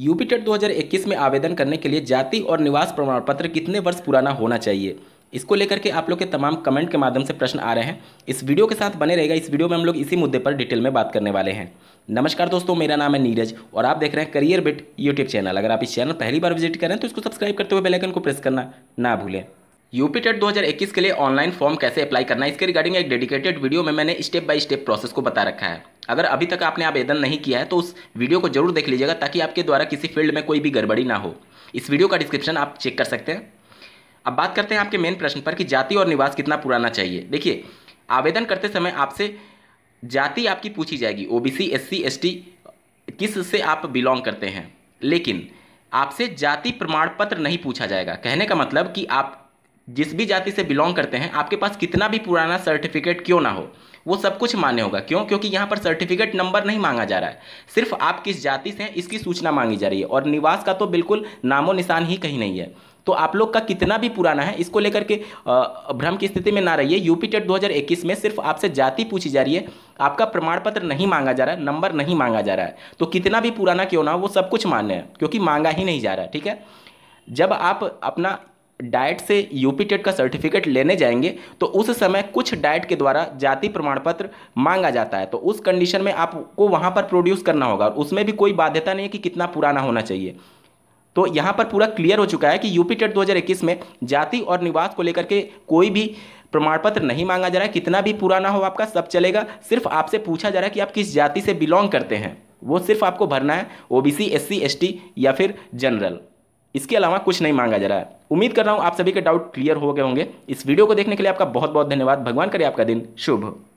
UP TET 2021 में आवेदन करने के लिए जाति और निवास प्रमाण पत्र कितने वर्ष पुराना होना चाहिए इसको लेकर के आप लोग के तमाम कमेंट के माध्यम से प्रश्न आ रहे हैं इस वीडियो के साथ बने रहेगा इस वीडियो में हम लोग इसी मुद्दे पर डिटेल में बात करने वाले हैं नमस्कार दोस्तों मेरा नाम है नीरज और आप देख रहे हैं करियर बिट यूट्यूब चैनल अगर आप इस चैनल पहली बार विजिट करें तो इसको सब्सक्राइब करते हुए बेलाइकन को प्रेस करना ना भूलें यूपी टेट 2021 के लिए ऑनलाइन फॉर्म कैसे अप्लाई करना है इसके रिगार्डिंग एक डेडिकेटेड वीडियो में मैंने स्टेप बाय स्टेप प्रोसेस को बता रखा है अगर अभी तक आपने आवेदन नहीं किया है तो उस वीडियो को जरूर देख लीजिएगा ताकि आपके द्वारा किसी फील्ड में कोई भी गड़बड़ी ना हो इस वीडियो का डिस्क्रिप्शन आप चेक कर सकते हैं अब बात करते हैं आपके मेन प्रश्न पर कि जाति और निवास कितना पुराना चाहिए देखिए आवेदन करते समय आपसे जाति आपकी पूछी जाएगी O B C S C S T किस से आप बिलोंग करते हैं लेकिन आपसे जाति प्रमाण पत्र नहीं पूछा जाएगा कहने का मतलब कि आप जिस भी जाति से बिलोंग करते हैं आपके पास कितना भी पुराना सर्टिफिकेट क्यों ना हो वो सब कुछ मान्य होगा क्यों क्योंकि यहाँ पर सर्टिफिकेट नंबर नहीं मांगा जा रहा है सिर्फ आप किस जाति से हैं इसकी सूचना मांगी जा रही है और निवास का तो बिल्कुल नामो निशान ही कहीं नहीं है तो आप लोग का कितना भी पुराना है इसको लेकर के भ्रम की स्थिति में ना रहिए यूपी टेट 2021 में सिर्फ आपसे जाति पूछी जा रही है आपका प्रमाण पत्र नहीं मांगा जा रहा है नंबर नहीं मांगा जा रहा है तो कितना भी पुराना क्यों ना हो वो सब कुछ मान्य है क्योंकि मांगा ही नहीं जा रहा है ठीक है जब आप अपना डाइट से यूपी टेट का सर्टिफिकेट लेने जाएंगे तो उस समय कुछ डाइट के द्वारा जाति प्रमाण पत्र मांगा जाता है तो उस कंडीशन में आपको वहाँ पर प्रोड्यूस करना होगा और उसमें भी कोई बाध्यता नहीं है कि कितना पुराना होना चाहिए तो यहाँ पर पूरा क्लियर हो चुका है कि यूपी टेट में जाति और निवास को लेकर के कोई भी प्रमाण पत्र नहीं मांगा जा रहा है कितना भी पुराना हो आपका सब चलेगा सिर्फ आपसे पूछा जा रहा है कि आप किस जाति से बिलोंग करते हैं वो सिर्फ आपको भरना है ओबीसी एससी एसटी या फिर जनरल इसके अलावा कुछ नहीं मांगा जा रहा है उम्मीद कर रहा हूँ आप सभी के डाउट क्लियर हो गए होंगे इस वीडियो को देखने के लिए आपका बहुत बहुत धन्यवाद भगवान करे आपका दिन शुभ